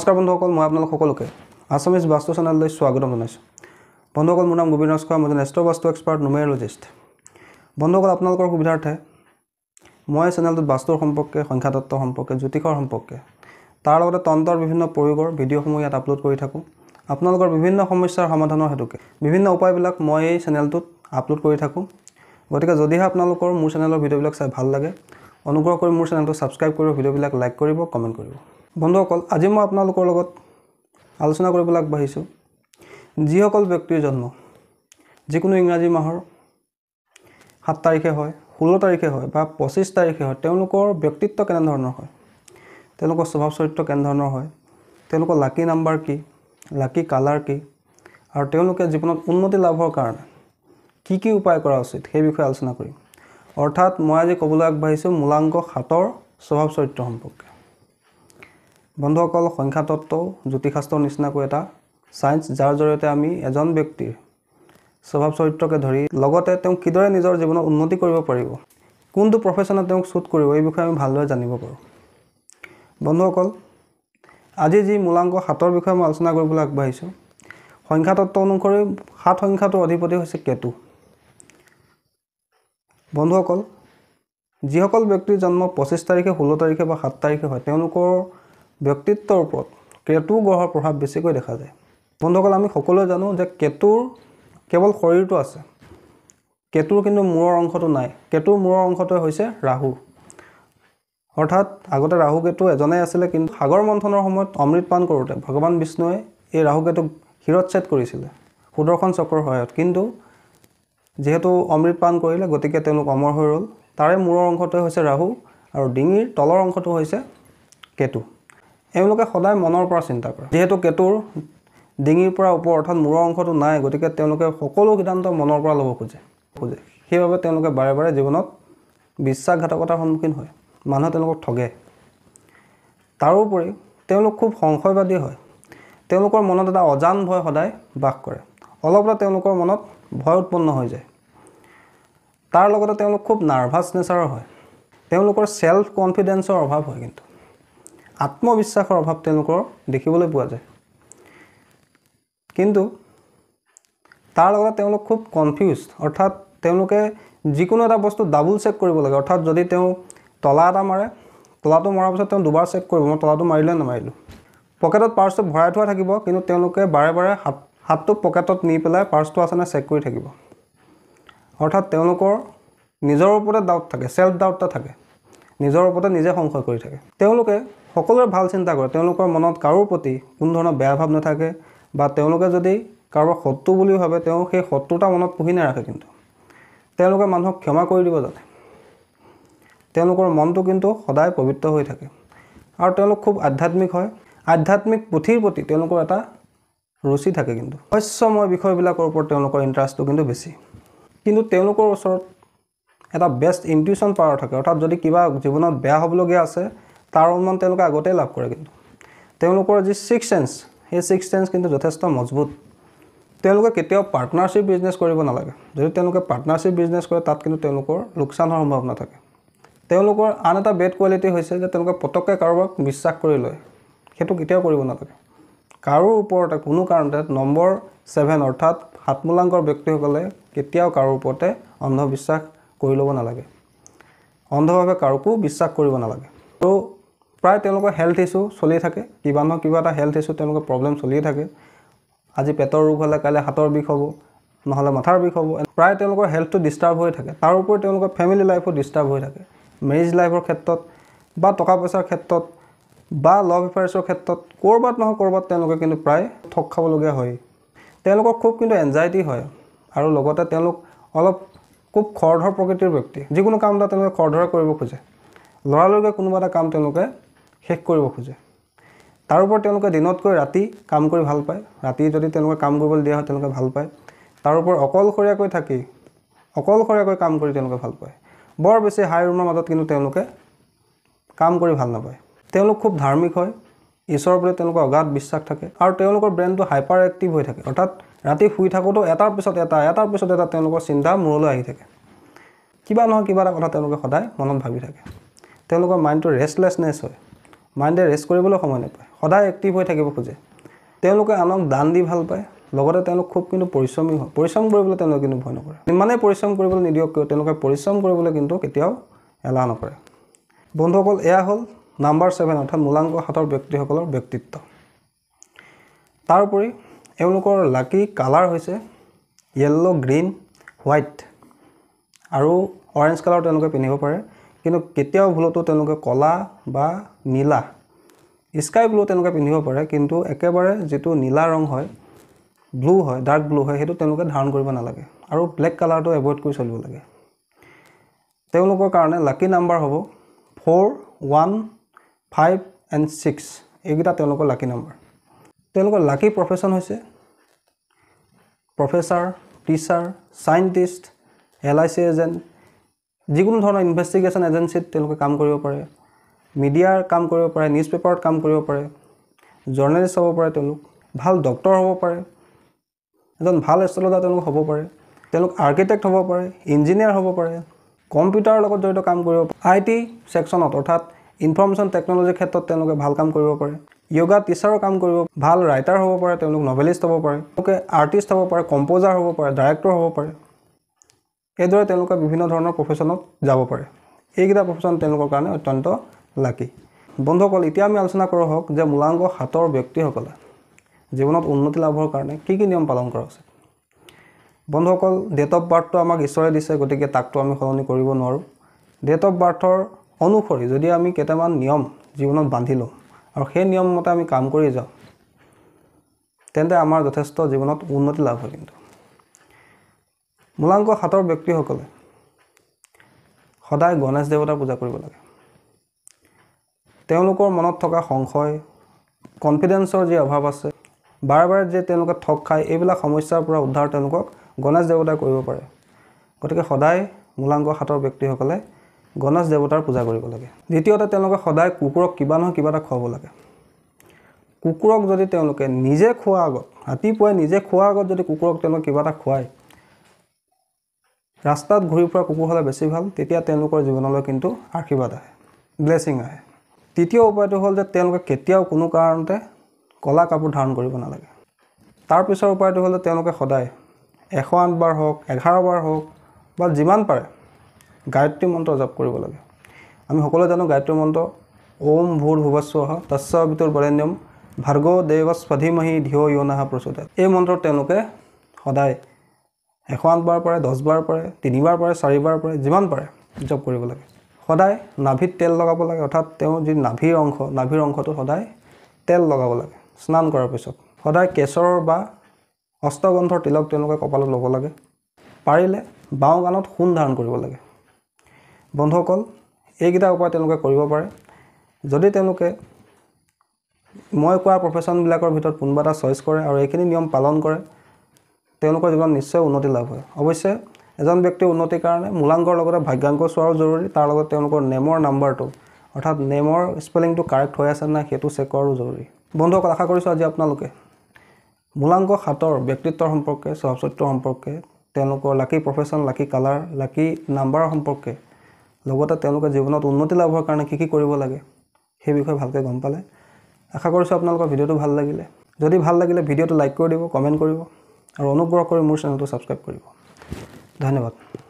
নমস্কাৰ বন্ধুসকল মই আপোনালোক সকলোকে আছামিজ বাস্তু চেনেললৈ স্বাগতম জনাইছোঁ বন্ধুসকল মোৰ নাম গোবিন্দ ৰাজখোৱা মই এজন এষ্ট্ৰ বাস্তু এক্সপাৰ্ট নোমেৰলজিষ্ট বন্ধুসকল আপোনালোকৰ সুবিধাৰ্থে মই চেনেলটোত বাস্তুৰ সম্পৰ্কে সংখ্যাতত্ত্ব সম্পৰ্কে জ্যোতিষৰ সম্পৰ্কে তাৰ লগতে তন্ত্ৰৰ বিভিন্ন প্ৰয়োগৰ ভিডিঅ'সমূহ ইয়াত আপলোড কৰি থাকোঁ আপোনালোকৰ বিভিন্ন সমস্যাৰ সমাধানৰ হেতুকে বিভিন্ন উপায়বিলাক মই এই চেনেলটোত আপলোড কৰি থাকোঁ গতিকে যদিহে আপোনালোকৰ মোৰ চেনেলৰ ভিডিঅ'বিলাক চাই ভাল লাগে অনুগ্ৰহ কৰি মোৰ চেনেলটো ছাবস্ক্ৰাইব কৰিব ভিডিঅ'বিলাক লাইক কৰিব কমেণ্ট কৰিব বন্ধুসকল আজি মই আপোনালোকৰ লগত আলোচনা কৰিবলৈ আগবাঢ়িছোঁ যিসকল ব্যক্তিৰ জন্ম যিকোনো ইংৰাজী মাহৰ সাত তাৰিখে হয় ষোল্ল তাৰিখে হয় বা পঁচিছ তাৰিখে হয় তেওঁলোকৰ ব্যক্তিত্ব কেনেধৰণৰ হয় তেওঁলোকৰ স্বভাৱ চৰিত্ৰ কেনেধৰণৰ হয় তেওঁলোকৰ লাকি নাম্বাৰ কি লাকি কালাৰ কি আৰু তেওঁলোকে জীৱনত উন্নতি লাভৰ কাৰণে কি কি উপায় কৰা উচিত সেই বিষয়ে আলোচনা কৰিম অৰ্থাৎ মই আজি ক'বলৈ আগবাঢ়িছোঁ মূলাংক সাতৰ স্বভাৱ চৰিত্ৰ সম্পৰ্কে বন্ধুসকল সংখ্যাতত্ব জ্যোতিষশাস্ত্ৰৰ নিচিনাকৈ এটা ছায়েন্স যাৰ জৰিয়তে আমি এজন ব্যক্তিৰ স্বভাৱ চৰিত্ৰকে ধৰি লগতে তেওঁ কিদৰে নিজৰ জীৱনত উন্নতি কৰিব পাৰিব কোনটো প্ৰফেশ্যনে তেওঁক শ্বুট কৰিব এই বিষয়ে আমি ভালদৰে জানিব পাৰোঁ বন্ধুসকল আজি যি মূলাংক সাতৰ বিষয়ে মই আলোচনা কৰিবলৈ আগবাঢ়িছোঁ সংখ্যাতত্ব অনুসৰি সাত সংখ্যাটোৰ অধিপতি হৈছে কেতু বন্ধুসকল যিসকল ব্যক্তিৰ জন্ম পঁচিছ তাৰিখে ষোল্ল তাৰিখে বা সাত তাৰিখে হয় তেওঁলোকৰ ব্যক্তিত্বৰ ওপৰত কেতু গ্ৰহৰ প্ৰভাৱ বেছিকৈ দেখা যায় বন্ধুসকল আমি সকলোৱে জানো যে কেতুৰ কেৱল শৰীৰটো আছে কেতুৰ কিন্তু মূৰৰ অংশটো নাই কেতুৰ মূৰৰ অংশটোৱে হৈছে ৰাহু অৰ্থাৎ আগতে ৰাহুকেতু এজনেই আছিলে কিন্তু সাগৰ মন্থনৰ সময়ত অমৃত পান কৰোঁতে ভগৱান বিষ্ণুৱে এই ৰাহুকেতুক শিৰচ্ছেদ কৰিছিলে সুদৰ্শন চক্ৰৰ সহায়ত কিন্তু যিহেতু অমৃত পান কৰিলে গতিকে তেওঁলোক অমৰ হৈ ৰ'ল তাৰে মূৰৰ অংশটোৱে হৈছে ৰাহু আৰু ডিঙিৰ তলৰ অংশটো হৈছে কেতু এওঁলোকে সদায় মনৰ পৰা চিন্তা কৰে যিহেতু কেতুৰ ডিঙিৰ পৰা ওপৰ অৰ্থাৎ মূৰৰ অংশটো নাই গতিকে তেওঁলোকে সকলো সিদ্ধান্ত মনৰ পৰা ল'ব খোজে খোজে সেইবাবে তেওঁলোকে বাৰে বাৰে জীৱনত বিশ্বাসঘাতকতাৰ সন্মুখীন হয় মানুহে তেওঁলোকক ঠগে তাৰোপৰি তেওঁলোক খুব সংশয়বাদী হয় তেওঁলোকৰ মনত এটা অজান ভয় সদায় বাস কৰে অলপতে তেওঁলোকৰ মনত ভয় উৎপন্ন হৈ যায় তাৰ লগতে তেওঁলোক খুব নাৰ্ভাছ নেচাৰৰ হয় তেওঁলোকৰ ছেল্ফ কনফিডেঞ্চৰ অভাৱ হয় কিন্তু আত্মবিশ্বাসৰ অভাৱ তেওঁলোকৰ দেখিবলৈ পোৱা যায় কিন্তু তাৰ লগতে তেওঁলোক খুব কনফিউজ অৰ্থাৎ তেওঁলোকে যিকোনো এটা বস্তু ডাবল চেক কৰিব লাগে অৰ্থাৎ যদি তেওঁ তলা এটা মাৰে তলাটো মৰাৰ পিছত তেওঁ দুবাৰ চেক কৰিব মই তলাটো মাৰিলোঁ নামাৰিলোঁ পকেটত পাৰ্চটো ভৰাই থোৱা থাকিব কিন্তু তেওঁলোকে বাৰে বাৰে হাত হাতটো পকেটত নি পেলাই পাৰ্চটো আছেনে চেক কৰি থাকিব অৰ্থাৎ তেওঁলোকৰ নিজৰ ওপৰতে ডাউট থাকে ছেল্ফ ডাউট এটা থাকে নিজৰ ওপৰতে নিজে সংশয় কৰি থাকে তেওঁলোকে সকলোৱে ভাল চিন্তা কৰে তেওঁলোকৰ মনত কাৰোৰ প্ৰতি কোনো ধৰণৰ বেয়া ভাৱ নাথাকে বা তেওঁলোকে যদি কাৰোবাৰ শত্ৰু বুলি ভাবে তেওঁ সেই শত্ৰুতা মনত পুহি নাৰাখে কিন্তু তেওঁলোকে মানুহক ক্ষমা কৰি দিব জানে তেওঁলোকৰ মনটো কিন্তু সদায় পবিত্ৰ হৈ থাকে আৰু তেওঁলোক খুব আধ্যাত্মিক হয় আধ্যাত্মিক পুথিৰ প্ৰতি তেওঁলোকৰ এটা ৰুচি থাকে কিন্তু শস্যময় বিষয়বিলাকৰ ওপৰত তেওঁলোকৰ ইণ্টাৰেষ্টটো কিন্তু বেছি কিন্তু তেওঁলোকৰ ওচৰত এটা বেষ্ট ইণ্টিউশ্যন পাৱাৰ থাকে অৰ্থাৎ যদি কিবা জীৱনত বেয়া হ'বলগীয়া আছে তাৰ অনুমান তেওঁলোকে আগতেই লাভ কৰে কিন্তু তেওঁলোকৰ যি ছিক্স চেন্স সেই ছিক্স চেন্স কিন্তু যথেষ্ট মজবুত তেওঁলোকে কেতিয়াও পাৰ্টনাৰশ্বিপ বিজনেছ কৰিব নালাগে যদি তেওঁলোকে পাৰ্টনাৰশ্বিপ বিজনেছ কৰে তাত কিন্তু তেওঁলোকৰ লোকচান হোৱাৰ সম্ভাৱনা থাকে তেওঁলোকৰ আন এটা বেড কোৱালিটি হৈছে যে তেওঁলোকে পটককৈ কাৰোবাক বিশ্বাস কৰি লয় সেইটো কেতিয়াও কৰিব নালাগে কাৰো ওপৰতে কোনো কাৰণতে নম্বৰ ছেভেন অৰ্থাৎ সাতমূলাংকৰ ব্যক্তিসকলে কেতিয়াও কাৰো ওপৰতে অন্ধবিশ্বাস কৰি ল'ব নালাগে অন্ধভাৱে কাৰোকো বিশ্বাস কৰিব নালাগে আৰু প্ৰায় তেওঁলোকৰ হেল্থ ইছ্যু চলিয়ে থাকে কিবা নহয় কিবা এটা হেল্থ ইছ্যু তেওঁলোকৰ প্ৰব্লেম চলিয়ে থাকে আজি পেটৰ ৰোগ হ'লে কাইলৈ হাতৰ বিষ হ'ব নহ'লে মাথাৰ বিষ হ'ব প্ৰায় তেওঁলোকৰ হেল্থটো ডিষ্টাৰ্ব হৈ থাকে তাৰ উপৰি তেওঁলোকৰ ফেমিলি লাইফো ডিষ্টাৰ্ব হৈ থাকে মেৰিজ লাইফৰ ক্ষেত্ৰত বা টকা পইচাৰ ক্ষেত্ৰত বা লভ এফেয়াৰ্ছৰ ক্ষেত্ৰত ক'ৰবাত নহয় ক'ৰবাত তেওঁলোকে কিন্তু প্ৰায় ঠগ খাবলগীয়া হয় তেওঁলোকৰ খুব কিন্তু এনজাইটি হয় আৰু লগতে তেওঁলোক অলপ খুব খৰধৰ প্ৰকৃতিৰ ব্যক্তি যিকোনো কাম এটা তেওঁলোকে খৰধৰে কৰিব খোজে ল'ৰালৰিকৈ কোনোবা এটা কাম তেওঁলোকে শেষ কৰিব খোজে তাৰ ওপৰত তেওঁলোকে দিনতকৈ ৰাতি কাম কৰি ভাল পায় ৰাতি যদি তেওঁলোকে কাম কৰিবলৈ দিয়া হয় তেওঁলোকে ভাল পায় তাৰ ওপৰত অকলশৰীয়াকৈ থাকি অকলশৰীয়াকৈ কাম কৰি তেওঁলোকে ভাল পায় বৰ বেছি হাই ৰুমৰ মাজত কিন্তু তেওঁলোকে কাম কৰি ভাল নাপায় তেওঁলোক খুব ধাৰ্মিক হয় ঈশ্বৰৰ প্ৰতি তেওঁলোকৰ অগাধ বিশ্বাস থাকে আৰু তেওঁলোকৰ ব্ৰেইনটো হাইপাৰ এক্টিভ হৈ থাকে অৰ্থাৎ ৰাতি শুই থাকোঁতেও এটাৰ পিছত এটা এটাৰ পিছত এটা তেওঁলোকৰ চিন্তা মূৰলৈ আহি থাকে কিবা নহয় কিবা এটা কথা তেওঁলোকে সদায় মনত ভাবি থাকে তেওঁলোকৰ মাইণ্ডটো ৰেষ্টলেছনেছ হয় মাইণ্ডে ৰেষ্ট কৰিবলৈ সময় নাপায় সদায় এক্টিভ হৈ থাকিব খোজে তেওঁলোকে আনক দান দি ভাল পায় লগতে তেওঁলোক খুব কিন্তু পৰিশ্ৰমী হয় পৰিশ্ৰম কৰিবলৈ তেওঁলোকে কিন্তু ভয় নকৰে ইমানেই পৰিশ্ৰম কৰিবলৈ নিদিয়ক কিয় তেওঁলোকে পৰিশ্ৰম কৰিবলৈ কিন্তু কেতিয়াও এলাহ নকৰে বন্ধুসকল এয়া হ'ল নাম্বাৰ ছেভেন অৰ্থাৎ মূলাংক হাতৰ ব্যক্তিসকলৰ ব্যক্তিত্ব তাৰোপৰি এওঁলোকৰ লাকি কালাৰ হৈছে য়েল্ল' গ্ৰীণ হোৱাইট আৰু অৰেঞ্জ কালাৰ তেওঁলোকে পিন্ধিব পাৰে কিন্তু কেতিয়াও ভুলতো তেওঁলোকে ক'লা বা নীলা স্কাই ব্লু তেওঁলোকে পিন্ধিব পাৰে কিন্তু একেবাৰে যিটো নীলা ৰং হয় ব্লু হয় ডাৰ্ক ব্লু হয় সেইটো তেওঁলোকে ধাৰণ কৰিব নালাগে আৰু ব্লেক কালাৰটো এভইড কৰি চলিব লাগে তেওঁলোকৰ কাৰণে লাকি নাম্বাৰ হ'ব four one five and six এইকেইটা তেওঁলোকৰ লাকি নাম্বাৰ তেওঁলোকৰ লাকি প্ৰফেশ্যন হৈছে professor teacher scientist L I C agent যিকোনো ধৰণৰ ইনভেষ্টিগেশ্যন এজেঞ্চিত তেওঁলোকে কাম কৰিব পাৰে মিডিয়াৰ কাম কৰিব পাৰে নিউজ পেপাৰত কাম কৰিব পাৰে জাৰ্ণেলিষ্ট হ'ব পাৰে তেওঁলোক ভাল ডক্টৰ হ'ব পাৰে এজন ভাল এষ্ট্ৰলজাৰ তেওঁলোক হ'ব পাৰে তেওঁলোক আৰ্কিটেক্ট হ'ব পাৰে ইঞ্জিনিয়াৰ হ'ব পাৰে কম্পিউটাৰৰ লগত জড়িত কাম কৰিব পাৰে আই টি ছেকশ্যনত অৰ্থাৎ ইনফৰ্মেশ্যন টেকনলজিৰ ক্ষেত্ৰত তেওঁলোকে ভাল কাম কৰিব পাৰে য়োগা টিচাৰৰ কাম কৰিব ভাল ৰাইটাৰ হ'ব পাৰে তেওঁলোক নভেলিষ্ট হ'ব পাৰে তেওঁলোকে আৰ্টিষ্ট হ'ব পাৰে কম্প'জাৰ হ'ব পাৰে ডাইৰেক্টৰ হ'ব পাৰে এইদৰে তেওঁলোকে বিভিন্ন ধৰণৰ প্ৰফেশ্যনত যাব পাৰে এইকেইটা প্ৰফেশ্যন তেওঁলোকৰ কাৰণে অত্যন্ত লাকি বন্ধুসকল এতিয়া আমি আলোচনা কৰোঁ হওক যে মূলাংগ হাতৰ ব্যক্তিসকলে জীৱনত উন্নতি লাভৰ কাৰণে কি কি নিয়ম পালন কৰা উচিত বন্ধুসকল ডেট অফ বাৰ্থটো আমাক ঈশ্বৰে দিছে গতিকে তাকটো আমি সলনি কৰিব নোৱাৰোঁ ডেট অফ বাৰ্থৰ অনুসৰি যদি আমি কেইটামান নিয়ম জীৱনত বান্ধি লওঁ আৰু সেই নিয়ম মতে আমি কাম কৰি যাওঁ তেন্তে আমাৰ যথেষ্ট জীৱনত উন্নতি লাভ হয় কিন্তু মূলাংক সাতৰ ব্যক্তিসকলে সদায় গণেশ দেৱতাৰ পূজা কৰিব লাগে তেওঁলোকৰ মনত থকা সংশয় কনফিডেঞ্চৰ যি অভাৱ আছে বাৰে বাৰে যে তেওঁলোকে ঠগ খায় এইবিলাক সমস্যাৰ পৰা উদ্ধাৰ তেওঁলোকক গণেশ দেৱতাই কৰিব পাৰে গতিকে সদায় মূলাংক সাতৰ ব্যক্তিসকলে গণেশ দেৱতাৰ পূজা কৰিব লাগে দ্বিতীয়তে তেওঁলোকে সদায় কুকুৰক কিবা নহয় কিবা এটা খুৱাব লাগে কুকুৰক যদি তেওঁলোকে নিজে খোৱাৰ আগত ৰাতিপুৱাই নিজে খোৱাৰ আগত যদি কুকুৰক তেওঁলোকে কিবা এটা খুৱায় ৰাস্তাত ঘূৰি ফুৰা কুকুৰ হ'লে বেছি ভাল তেতিয়া তেওঁলোকৰ জীৱনলৈ কিন্তু আশীৰ্বাদ আহে ব্লেচিং আহে তৃতীয় উপায়টো হ'ল যে তেওঁলোকে কেতিয়াও কোনো কাৰণতে ক'লা কাপোৰ ধাৰণ কৰিব নালাগে তাৰ পিছৰ উপায়টো হ'ল যে তেওঁলোকে সদায় এশ আঠবাৰ হওক এঘাৰ বাৰ হওক বা যিমান পাৰে গায়ত্ৰী মন্ত্ৰ জাপ কৰিব লাগে আমি সকলোৱে জানো গায়ত্ৰী মন্ত্ৰ ওম ভূৰ তৎস তস্যবিতুৰ বৰেণ্যম ভাৰ্গ দেৱ স্বাধীমহী ধিয় য়নাহ প্ৰচোদা এই মন্ত্ৰত তেওঁলোকে সদায় এশ আঠবাৰ পাৰে দহবাৰ পাৰে তিনিবাৰ পাৰে চাৰিবাৰ পাৰে যিমান পাৰে জপ কৰিব লাগে সদায় নাভিত তেল লগাব লাগে অৰ্থাৎ তেওঁ যি নাভিৰ অংশ নাভিৰ অংশটো সদায় তেল লগাব লাগে স্নান কৰাৰ পিছত সদায় কেশৰৰ বা অস্তগন্ধৰ তিলক তেওঁলোকে কপালত ল'ব লাগে পাৰিলে বাওঁ গানত সোণ ধাৰণ কৰিব লাগে বন্ধুসকল এইকেইটা উপায় তেওঁলোকে কৰিব পাৰে যদি তেওঁলোকে মই কোৱা প্ৰফেশ্যনবিলাকৰ ভিতৰত কোনোবা এটা চইচ কৰে আৰু এইখিনি নিয়ম পালন কৰে তেওঁলোকৰ জীৱনত নিশ্চয় উন্নতি লাভ হয় অৱশ্যে এজন ব্যক্তিৰ উন্নতিৰ কাৰণে মূলাংকৰ লগতে ভাগ্যাংক চোৱাও জৰুৰী তাৰ লগত তেওঁলোকৰ নেমৰ নাম্বাৰটো অৰ্থাৎ নেমৰ স্পেলিংটো কাৰেক্ট হৈ আছে নাই সেইটো চেক কৰাৰো জৰুৰী বন্ধুসকল আশা কৰিছোঁ আজি আপোনালোকে মূলাংক সাতৰ ব্যক্তিত্বৰ সম্পৰ্কে চফচিত্ৰ সম্পৰ্কে তেওঁলোকৰ lucky profession lucky colour lucky নাম্বাৰৰ সম্পৰ্কে লগতে তেওঁলোকে জীৱনত উন্নতি লাভৰ কাৰণে কি কি কৰিব লাগে সেই বিষয়ে ভালকৈ গম পালে আশা কৰিছোঁ আপোনালোকৰ ভিডিঅ'টো ভাল লাগিলে যদি ভাল লাগিলে ভিডিঅ'টো লাইক কৰি দিব কমেণ্ট কৰিব আৰু অনুগ্ৰহ কৰি মোৰ চেনেলটো ছাবস্ক্ৰাইব কৰিব ধন্যবাদ